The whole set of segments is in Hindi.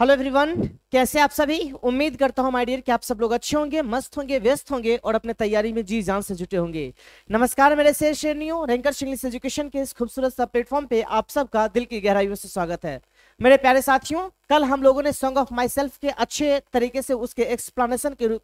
हेलो एवरीवन कैसे आप सभी उम्मीद करता हूं माय डियर कि आप सब लोग अच्छे होंगे मस्त होंगे व्यस्त होंगे और अपने तैयारी में जी जान से जुटे होंगे नमस्कार मेरे शेर शेरनियों रैंकर इंग्लिश एजुकेशन के इस खूबसूरत सा प्लेटफॉर्म पे आप सबका दिल की गहराइयों से स्वागत है मेरे प्यारे साथियों कल हम लोगों ने सॉन्ग ऑफ माई सेल्फ के अच्छे तरीके से उसके एक्सप्लानशन के रूप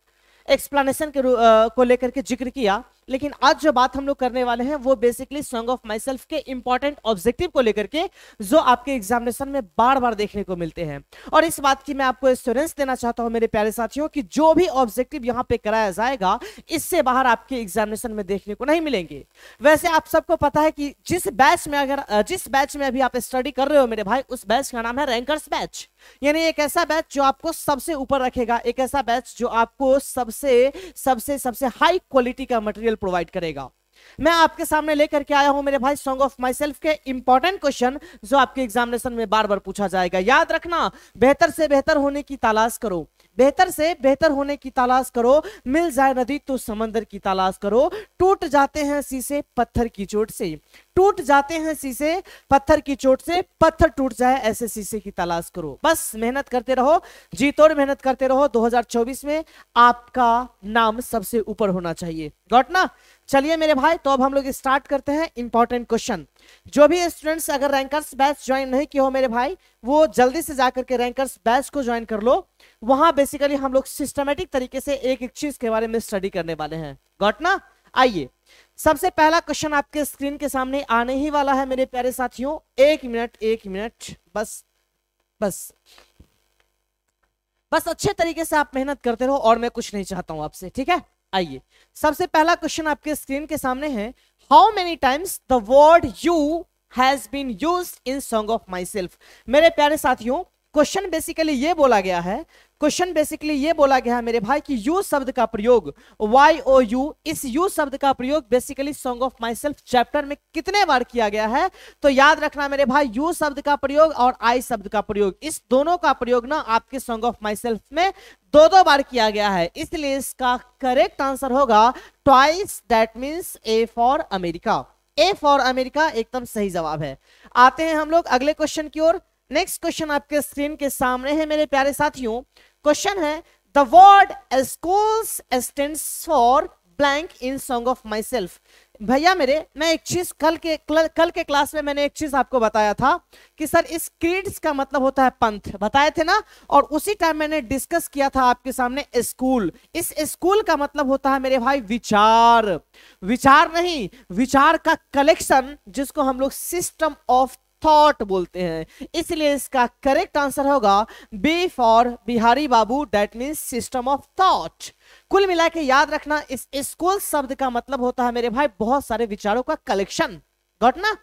एक्सप्लानशन के आ, को लेकर के जिक्र किया लेकिन आज जो बात हम लोग करने वाले हैं वो basically Song of my self के इंपॉर्टेंट ऑब्जेक्टिव को लेकर के जो आपके एग्जामिनेशन में बार बार देखने को मिलते हैं और इस बात की मैं आपको एश्योरेंस देना चाहता हूं मेरे प्यारे साथियों कि जो भी ऑब्जेक्टिव यहां पे कराया जाएगा इससे बाहर आपके एग्जामिनेशन में देखने को नहीं मिलेंगे वैसे आप सबको पता है कि जिस बैच में अगर जिस बैच में अभी आप स्टडी कर रहे हो मेरे भाई उस बैच का नाम है रैंकर्स बैच यानी एक ऐसा बैच जो आपको सबसे ऊपर रखेगा एक ऐसा बैच जो आपको सबसे सबसे सबसे हाई क्वालिटी का मटेरियल डिटेल प्रोवाइड करेगा मैं आपके सामने लेकर के आया हूं मेरे भाई सॉन्ग ऑफ माई सेल्फ के इंपॉर्टेंट क्वेश्चन जो आपके एग्जामिनेशन में बार बार पूछा जाएगा याद रखना बेहतर से बेहतर होने की तलाश करो बेहतर से बेहतर होने की तलाश करो मिल जाए नदी तो समंदर की तलाश करो टूट जाते हैं शीशे पत्थर की चोट से टूट जाते हैं शीशे पत्थर की चोट से पत्थर टूट जाए ऐसे शीशे की तलाश करो बस मेहनत करते रहो जी तोड़ मेहनत करते रहो 2024 में आपका नाम सबसे ऊपर होना चाहिए गौटना चलिए मेरे भाई तो अब हम लोग स्टार्ट करते हैं इंपॉर्टेंट क्वेश्चन जो भी स्टूडेंट्स अगर रैंकर्स बैच ज्वाइन नहीं किए हो मेरे भाई वो जल्दी से जाकर के रैंकर्स बैच को ज्वाइन कर लो वहां बेसिकली हम लोग सिस्टमेटिक तरीके से एक एक चीज के बारे में स्टडी करने वाले हैं गॉट ना आइए सबसे पहला क्वेश्चन आपके स्क्रीन के सामने आने ही वाला है मेरे प्यारे साथियों एक मिनट एक मिनट बस बस बस अच्छे तरीके से आप मेहनत करते रहो और मैं कुछ नहीं चाहता हूं आपसे ठीक है आइए सबसे पहला क्वेश्चन आपके स्क्रीन के सामने है how many times the word you has been use in song of my self मेरे प्यारे साथियों क्वेश्चन बेसिकली ये बोला गया है क्वेश्चन बेसिकली ये बोला गया है मेरे भाई कि यू शब्द का प्रयोग वाई ओ यू इस यू शब्द का प्रयोग basically Song of Myself chapter में कितने बार किया गया है तो याद रखना मेरे भाई यू शब्द का प्रयोग और आई शब्द का प्रयोग इस दोनों का प्रयोग ना आपके सॉन्ग ऑफ माई सेल्फ में दो दो बार किया गया है इसलिए इसका करेक्ट आंसर होगा twice that means A for America A for America एकदम सही जवाब है आते हैं हम लोग अगले क्वेश्चन की ओर नेक्स्ट क्वेश्चन आपके स्क्रीन के सामने है मेरे प्यारे साथियों क्वेश्चन है the word schools stands for blank in song of Myself भैया मेरे मैं एक चीज कल के कल, कल के क्लास में मैंने एक चीज आपको बताया था कि सर इस क्रीड्स का मतलब होता है पंथ बताए थे ना और उसी टाइम मैंने डिस्कस किया था आपके सामने स्कूल इस स्कूल का मतलब होता है मेरे भाई विचार विचार नहीं विचार का कलेक्शन जिसको हम लोग सिस्टम ऑफ थॉट बोलते हैं इसलिए इसका करेक्ट आंसर होगा B for Bihari babu that mean system of thought कुल मिला के याद रखना इस स्कूल शब्द का मतलब होता है मेरे भाई बहुत सारे विचारों का कलेक्शन घटना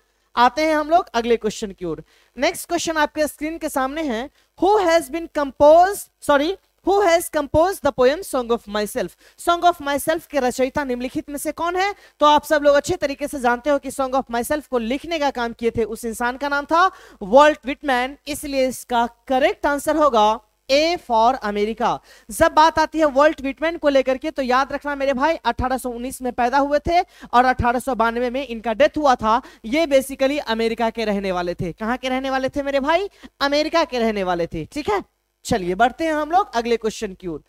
आते हैं हम लोग अगले क्वेश्चन की ओर नेक्स्ट क्वेश्चन आपके स्क्रीन के सामने है who has been compose sorry who has compose the poem Song of Myself Song of my self के रचयिता निम्नलिखित में से कौन है तो आप सब लोग अच्छे तरीके से जानते हो कि सॉन्ग ऑफ माई सेल्फ को लिखने का काम किए थे उस इंसान का नाम था वॉल्ट विटमैन इसलिए इसका करेक्ट आंसर होगा ए फॉर अमेरिका जब बात आती है वर्ल्ड विटमैन को लेकर के तो याद रखना मेरे भाई 1819 में पैदा हुए थे और अठारह में इनका डेथ हुआ था ये बेसिकली अमेरिका के रहने वाले थे कहाँ के रहने वाले थे मेरे भाई अमेरिका के रहने वाले थे ठीक है चलिए बढ़ते हैं हम लोग अगले क्वेश्चन की ओर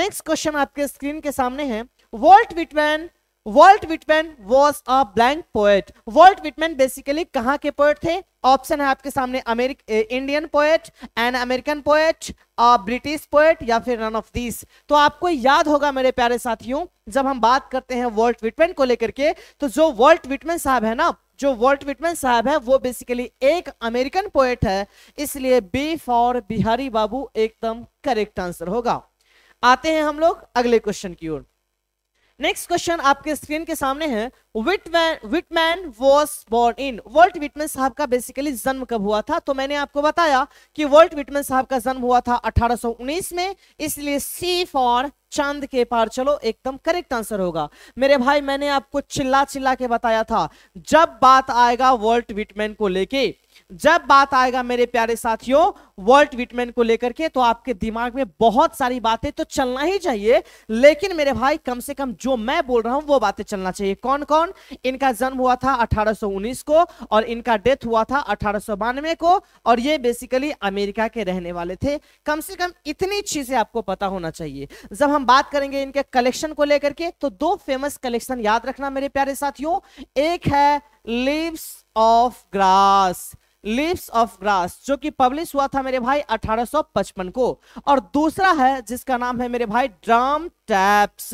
नेक्स्ट क्वेश्चन आपके स्क्रीन के सामने है Walt Whitman Walt Whitman was a blank poet Walt Whitman basically कहाँ के पोएट थे ऑप्शन है आपके सामने American Indian poet an American poet British poet या फिर रन ऑफ दिस तो आपको याद होगा मेरे प्यारे साथियों जब हम बात करते हैं वॉल्ट विटमैन को लेकर के तो जो वॉल्ट विटमैन साहब है ना जो वॉल्ट विटमैन साहब है वो बेसिकली एक अमेरिकन पोएट है इसलिए बी फॉर बिहारी बाबू एकदम करेक्ट आंसर होगा आते हैं हम लोग अगले क्वेश्चन की ओर नेक्स्ट क्वेश्चन आपके स्क्रीन के सामने है Whitman Whitman was born in Walt Whitman साहब का बेसिकली जन्म कब हुआ था तो मैंने आपको बताया कि वर्ल्ट विटमैन साहब का जन्म हुआ था 1819 में इसलिए सी फॉर चांद के पार चलो एकदम करेक्ट आंसर होगा मेरे भाई मैंने आपको चिल्ला चिल्ला के बताया था जब बात आएगा वर्ल्ट विटमैन को लेके जब बात आएगा मेरे प्यारे साथियों वर्ल्ड विटमैन को लेकर के तो आपके दिमाग में बहुत सारी बातें तो चलना ही चाहिए लेकिन मेरे भाई कम से कम जो मैं बोल रहा हूं वो बातें चलना चाहिए कौन कौन इनका जन्म हुआ था 1819 को और इनका डेथ हुआ था अठारह को और ये बेसिकली अमेरिका के रहने वाले थे कम से कम इतनी चीजें आपको पता होना चाहिए जब हम बात करेंगे इनके कलेक्शन को लेकर के तो दो फेमस कलेक्शन याद रखना मेरे प्यारे साथियों एक है leaves of grass leaves of grass जो कि पब्लिश हुआ था मेरे भाई 1855 को और दूसरा है जिसका नाम है मेरे भाई ड्राम टैप्स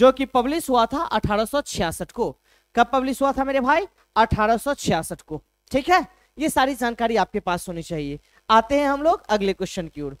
जो कि पब्लिश हुआ था 1866 को कब पब्लिश हुआ था मेरे भाई 1866 को ठीक है ये सारी जानकारी आपके पास होनी चाहिए आते हैं हम लोग अगले क्वेश्चन की ओर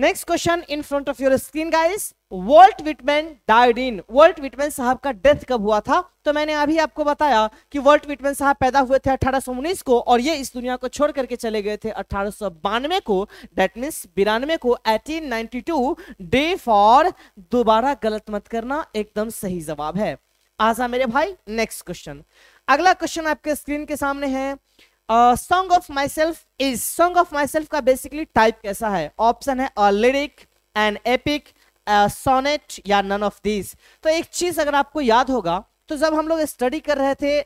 next question in front of your screen guys Walt Whitman died in Walt Whitman साहब का डेथ कब हुआ था तो मैंने अभी आपको बताया कि वॉल्ट विटमैन साहब पैदा हुए थे अठारह को और ये इस दुनिया को छोड़ करके चले गए थे अठारह को दैट मीन्स बिरानवे को 1892 डे फॉर दोबारा गलत मत करना एकदम सही जवाब है आजा मेरे भाई नेक्स्ट क्वेश्चन अगला क्वेश्चन आपके स्क्रीन के सामने है song of my self is Song of Myself का बेसिकली टाइप कैसा है ऑप्शन है लिरिक एंड एपिक सोनेट या नन ऑफ दिस तो एक चीज अगर आपको याद होगा तो जब हम लोग स्टडी कर रहे थे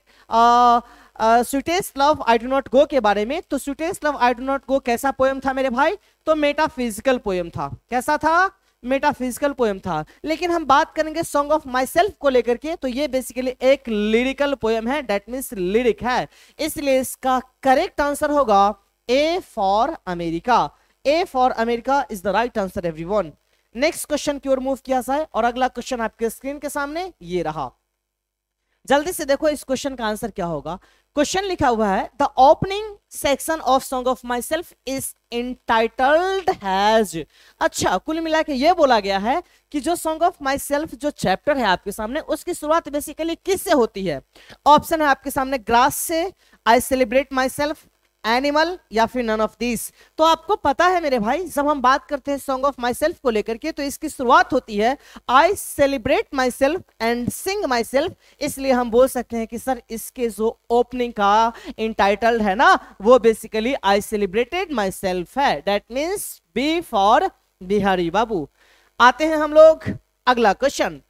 sweetest love I do not go के बारे में तो sweetest love I do not go कैसा पोएम था मेरे भाई तो मेटाफिजिकल पोएम था कैसा था मेटाफिजिकल पोएम था लेकिन हम बात करेंगे सॉन्ग ऑफ माई सेल्फ को लेकर के तो ये बेसिकली एक लिरिकल पोएम है डेट मीन्स लिरिक है इसलिए इसका करेक्ट आंसर होगा A for America A for America is the right answer one next question की ओर मूव किया जाए और अगला क्वेश्चन आपके स्क्रीन के सामने ये रहा जल्दी से देखो इस क्वेश्चन का आंसर क्या होगा क्वेश्चन लिखा हुआ है the opening section of song of my self is entitled has अच्छा कुल मिला के ये बोला गया है कि जो सॉन्ग ऑफ माई सेल्फ जो चैप्टर है आपके सामने उसकी शुरुआत बेसिकली किससे होती है ऑप्शन है आपके सामने ग्रास से I celebrate myself animal या फिर नन ऑफ दिस तो आपको पता है मेरे भाई जब हम बात करते हैं सॉन्ग ऑफ माई सेल्फ को लेकर के तो इसकी शुरुआत होती है I celebrate myself and sing myself इसलिए हम बोल सकते हैं कि सर इसके जो ओपनिंग का इंटाइटल्ड है ना वो basically I celebrated myself है that means B for Bihari बाबू आते हैं हम लोग अगला question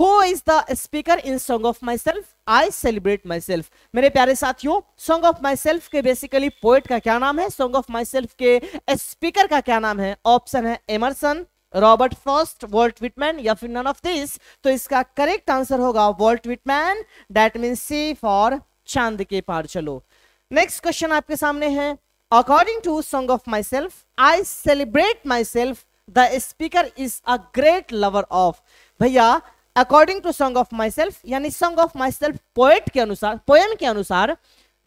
who is the speaker in song of myself I celebrate my self मेरे प्यारे साथियों सॉन्ग ऑफ माई सेल्फ के बेसिकली पोएट का क्या नाम है सॉन्ग ऑफ माई सेल्फ के स्पीकर का क्या नाम है ऑप्शन है Emerson Robert Frost Walt Whitman या फिर नन ऑफ दिस तो इसका करेक्ट आंसर होगा Walt Whitman that mean C for चांद के पार चलो नेक्स्ट क्वेश्चन आपके सामने है according to song of myself I celebrate myself the speaker is a great lover of भैया according to song of myself यानी song of myself poet के अनुसार पोएम के अनुसार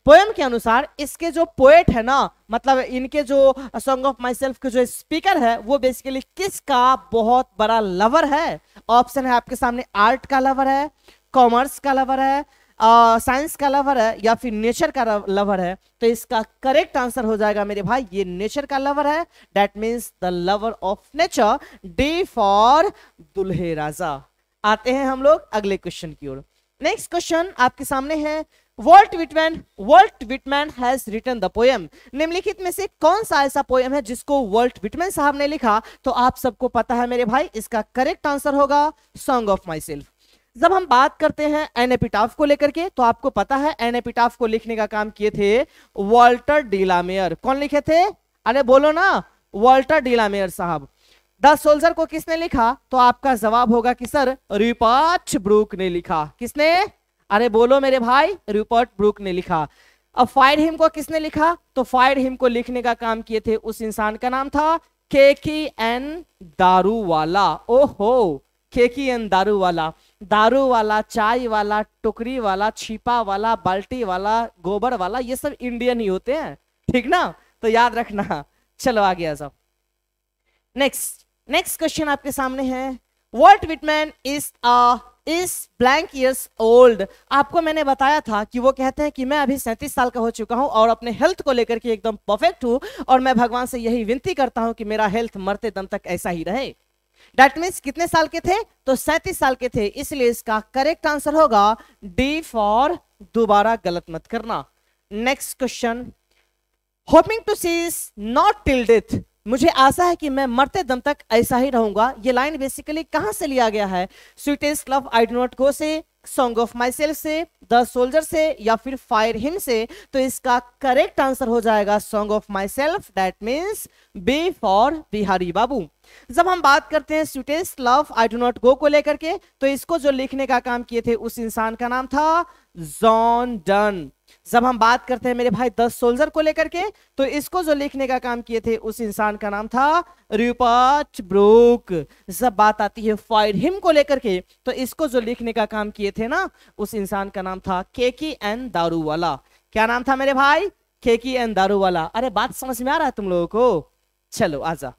पोएम के अनुसार इसके जो पोएट है ना मतलब इनके जो सॉन्ग ऑफ माई सेल्फ के जो स्पीकर है वो बेसिकली किसका बहुत बड़ा लवर है ऑप्शन है आपके सामने आर्ट का लवर है कॉमर्स का लवर है साइंस uh, का लवर है या फिर नेचर का लवर है तो इसका करेक्ट आंसर हो जाएगा मेरे भाई ये नेचर का लवर है that means the lover of nature D for दुल्हे राजा आते हैं हम लोग अगले क्वेश्चन की ओर नेक्स्ट क्वेश्चन आपके सामने है Walt Whitman Walt Whitman has written the poem निम्नलिखित में से कौन सा ऐसा पोएम है जिसको वर्ल्ट विटमैन साहब ने लिखा तो आप सबको पता है मेरे भाई इसका करेक्ट आंसर होगा सॉन्ग ऑफ माई सेल्फ जब हम बात करते हैं एन एपिटाफ को लेकर के तो आपको पता है एन एपिटाफ को लिखने का काम किए थे वॉल्टर डीलामेयर कौन लिखे थे अरे बोलो ना वॉल्टर डीलामेयर साहब द सोल्जर को किसने लिखा तो आपका जवाब होगा कि सर रिपोर्ट ब्रूक ने लिखा किसने अरे बोलो मेरे भाई रिपर्ट ब्रूक ने लिखा अब फाइड हिम को किसने लिखा तो फाइड हिम को लिखने का काम किए थे उस इंसान का नाम था केकी एन दारू वाला ओहो केकी एन दारू वाला दारू वाला चाय वाला टोकरी वाला छिपा वाला बाल्टी वाला गोबर वाला ये सब इंडियन ही होते हैं ठीक ना तो याद रखना चलो आ गया सब नेक्स्ट नेक्स्ट क्वेश्चन आपके सामने है Walt Whitman is is blank years old आपको मैंने बताया था कि वो कहते हैं कि मैं अभी सैंतीस साल का हो चुका हूं और अपने हेल्थ को लेकर के एकदम परफेक्ट हूं और मैं भगवान से यही विनती करता हूं कि मेरा हेल्थ मरते दम तक ऐसा ही रहे डेट मीन्स कितने साल के थे तो सैंतीस साल के थे इसलिए इसका करेक्ट आंसर होगा डी फॉर दोबारा गलत मत करना next question hoping to cease not till death मुझे आशा है कि मैं मरते दम तक ऐसा ही रहूंगा ये लाइन बेसिकली कहां से लिया गया है sweetest love I do not go से सॉन्ग ऑफ माई सेल्फ से द सोल्जर से या फिर फायर हिम से तो इसका करेक्ट आंसर हो जाएगा song of myself that means B for Bihari बाबू जब हम बात करते हैं sweetest love I do not go को लेकर के तो इसको जो लिखने का काम किए थे उस इंसान का नाम था जॉन डन जब हम बात करते हैं मेरे भाई दस सोल्जर को लेकर के तो इसको जो लिखने का काम किए थे उस इंसान का नाम था रिपर्ट ब्रूक जब बात आती है फायर हिम को लेकर के तो इसको जो लिखने का काम किए थे ना उस इंसान का नाम था केकी एन दारू वाला क्या नाम था मेरे भाई केकी एन दारू वाला अरे बात समझ में आ रहा है तुम लोगों को चलो आजा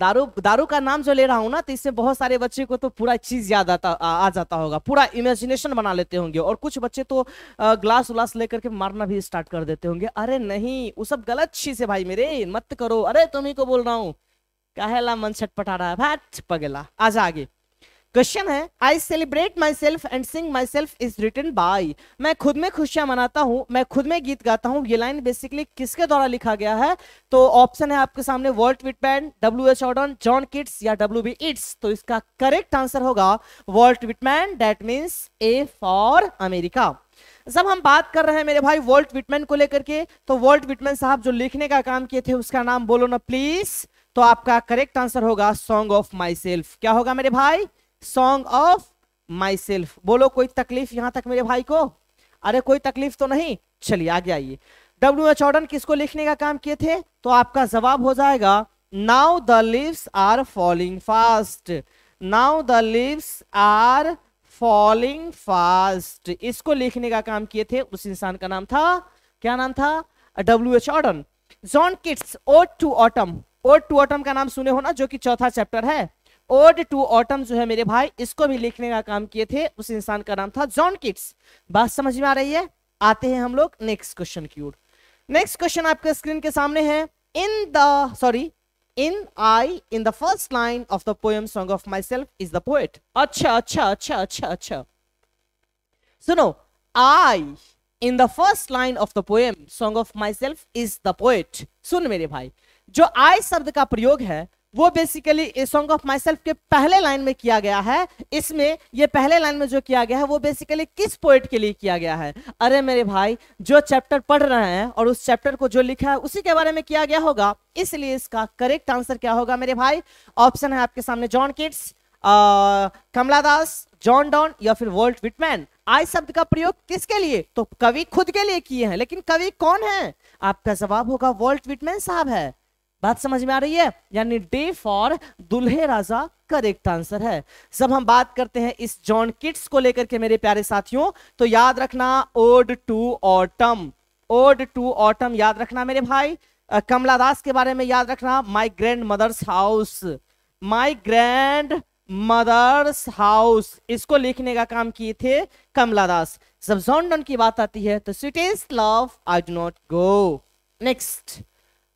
दारू दारू का नाम जो ले रहा हूँ ना तो इससे बहुत सारे बच्चे को तो पूरा चीज याद आता आ, आ जाता होगा पूरा इमेजिनेशन बना लेते होंगे और कुछ बच्चे तो ग्लास उलास लेकर के मारना भी स्टार्ट कर देते होंगे अरे नहीं वो सब गलत चीज है भाई मेरे मत करो अरे तुम्ही को बोल रहा हूँ कहला मन छटपटा रहा है भैट पगेला आजा आगे क्वेश्चन है I celebrate myself and sing my self is written by मैं खुद में खुशियां मनाता हूं मैं खुद में गीत गाता हूं ये लाइन बेसिकली किसके द्वारा लिखा गया है तो ऑप्शन है आपके सामने Walt Whitman W H Auden John Keats या डब्ल्यू बी इट्स तो इसका करेक्ट आंसर होगा Walt Whitman that means A for America जब हम बात कर रहे हैं मेरे भाई वर्ल्ड विटमैन को लेकर के तो वर्ल्ड विटमैन साहब जो लिखने का काम किए थे उसका नाम बोलो ना प्लीज तो आपका करेक्ट आंसर होगा सॉन्ग ऑफ माई सेल्फ क्या होगा मेरे भाई सॉन्ग ऑफ माई सेल्फ बोलो कोई तकलीफ यहां तक मेरे भाई को अरे कोई तकलीफ तो नहीं चलिए आगे आइए डब्ल्यू एच ऑर्डन किसको लिखने का काम किए थे तो आपका जवाब हो जाएगा now the leaves are falling fast now the leaves are falling fast इसको लिखने का काम किए थे उस इंसान का नाम था क्या नाम था W H Auden John Keats ode to autumn ode to autumn का नाम सुने हो ना जो कि चौथा चैप्टर है ओड टू ऑटम जो है मेरे भाई इसको भी लिखने का काम किए थे उस इंसान का नाम था जॉन किट्स बात समझ में आ रही है आते हैं हम लोग नेक्स्ट क्वेश्चन की ओर नेक्स्ट क्वेश्चन आपके स्क्रीन के सामने है in the sorry in I in the first line of the poem song of my self is the poet अच्छा अच्छा अच्छा अच्छा अच्छा सुनो I in the first line of the poem song of my self is the poet सुन मेरे भाई जो आई शब्द का प्रयोग है वो basically a song of my self के पहले लाइन में किया गया है इसमें ये पहले लाइन में जो किया गया है वो बेसिकली किस पोइट के लिए किया गया है अरे मेरे भाई जो चैप्टर पढ़ रहे हैं और उस चैप्टर को जो लिखा है उसी के बारे में किया गया होगा इसलिए इसका करेक्ट आंसर क्या होगा मेरे भाई ऑप्शन है आपके सामने John Keats Kamala Das John Donne या फिर वोल्ट विटमैन आई शब्द का प्रयोग किसके लिए तो कवि खुद के लिए किए हैं लेकिन कवि कौन है आपका जवाब होगा वोल्ट विटमैन साहब है बात समझ में आ रही है यानी डे फॉर दुल्हे राजा करेक्ट आंसर है जब हम बात करते हैं इस जॉन किट्स को लेकर के मेरे प्यारे साथियों तो याद रखना ode to autumn ode to autumn याद रखना मेरे भाई कमला दास के बारे में याद रखना my grandmother's house my grandmother's house इसको लिखने का काम किए थे कमला दास जब जॉन डन की बात आती है तो sweetest love I do not go next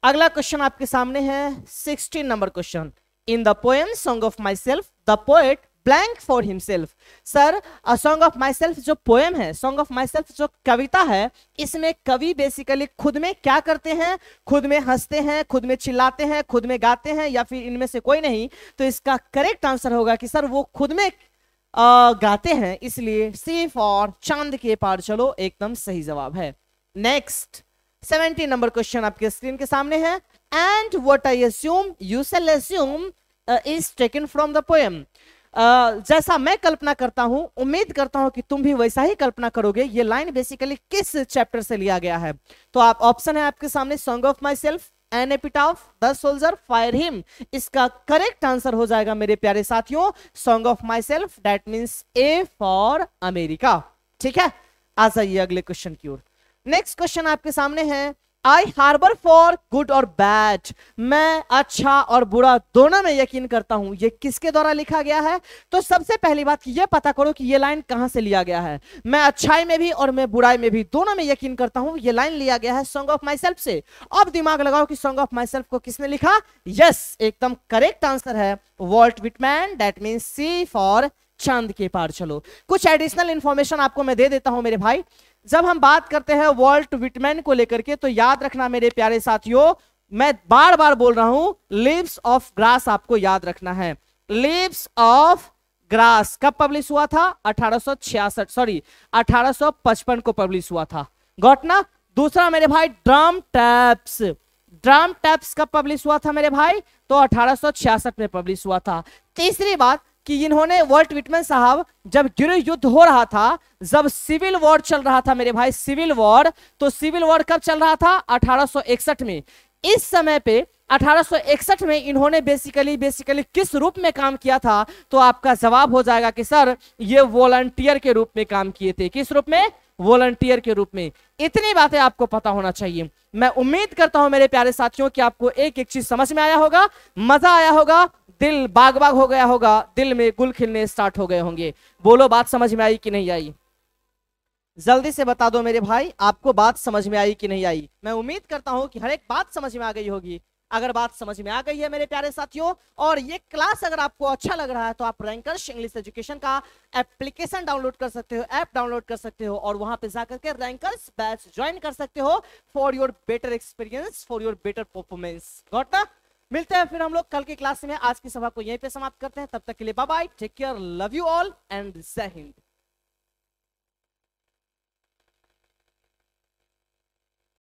अगला क्वेश्चन आपके सामने है sixteen number question in the poem song of myself the poet blank for himself sir song of myself जो पोएम है सॉन्ग ऑफ माई सेल्फ जो कविता है इसमें कवि बेसिकली खुद में क्या करते हैं खुद में हंसते हैं खुद में चिल्लाते हैं खुद में गाते हैं या फिर इनमें से कोई नहीं तो इसका करेक्ट आंसर होगा कि सर वो खुद में आ, गाते हैं इसलिए सिर्फ और चांद के पार चलो एकदम सही जवाब है नेक्स्ट सेवेंटी नंबर क्वेश्चन आपके स्क्रीन के सामने है and what I assume you shall assume is taken from the poem जैसा मैं कल्पना करता हूं उम्मीद करता हूं कि तुम भी वैसा ही कल्पना करोगे ये लाइन बेसिकली किस चैप्टर से लिया गया है तो आप ऑप्शन है आपके सामने song of myself an epitaph the soldier fire him इसका करेक्ट आंसर हो जाएगा मेरे प्यारे साथियों song of myself that means A for America ठीक है आ जाइए अगले क्वेश्चन की ओर नेक्स्ट क्वेश्चन आपके सामने है आई हार्बर फॉर गुड और बैड मैं अच्छा और बुरा दोनों में यकीन करता हूं ये किसके द्वारा लिखा गया है तो सबसे पहली बात ये पता करो कि ये लाइन कहां से लिया गया है मैं अच्छाई में भी और मैं बुराई में भी दोनों में यकीन करता हूं ये लाइन लिया गया है सॉन्ग ऑफ माई सेल्फ से अब दिमाग लगाओ कि सॉन्ग ऑफ माई सेल्फ को किसने लिखा यस yes, एकदम करेक्ट आंसर है Walt Whitman that mean C for चांद के पार चलो कुछ एडिशनल इंफॉर्मेशन आपको मैं दे देता हूं मेरे भाई जब हम बात करते हैं वॉल्ट विटमैन को लेकर के तो याद रखना मेरे प्यारे साथियों मैं बार बार बोल रहा हूं लिव्स ऑफ ग्रास आपको याद रखना है लिव्स ऑफ ग्रास कब पब्लिश हुआ था 1866 सॉरी 1855 को पब्लिश हुआ था गौटना दूसरा मेरे भाई ड्रम टैप्स ड्रम टैप्स कब पब्लिश हुआ था मेरे भाई तो 1866 में पब्लिश हुआ था तीसरी बात कि इन्होंने वर्ल्ट विटमैन साहब जब गृह युद्ध हो रहा था जब सिविल वॉर चल रहा था मेरे भाई सिविल वॉर तो सिविल वॉर कब चल रहा था 1861 में इस समय पे 1861 में इन्होंने बेसिकली बेसिकली किस रूप में काम किया था तो आपका जवाब हो जाएगा कि सर ये वॉलंटियर के रूप में काम किए थे किस रूप में वॉलंटियर के रूप में इतनी बातें आपको पता होना चाहिए मैं उम्मीद करता हूं मेरे प्यारे साथियों कि आपको एक एक चीज समझ में आया होगा मजा आया होगा दिल बाग बाग हो गया होगा दिल में गुल खिलने स्टार्ट हो गए होंगे बोलो बात समझ में आई कि नहीं आई जल्दी से बता दो मेरे भाई आपको बात समझ में आई कि नहीं आई मैं उम्मीद करता हूं कि हर एक बात समझ में आ गई होगी अगर बात समझ में आ गई है मेरे प्यारे साथियों और ये क्लास अगर आपको अच्छा लग रहा है तो आप रैंकर्स इंग्लिश एजुकेशन का एप्लीकेशन डाउनलोड कर सकते हो ऐप डाउनलोड कर सकते हो और वहां पे जाकर के रैंकर्स बैच ज्वाइन कर सकते हो for your better experience for your better performance got मिलते हैं फिर हम लोग कल की क्लास में आज की सभा को यहीं पे समाप्त करते हैं तब तक के लिए bye bye take care love you all and जय हिंद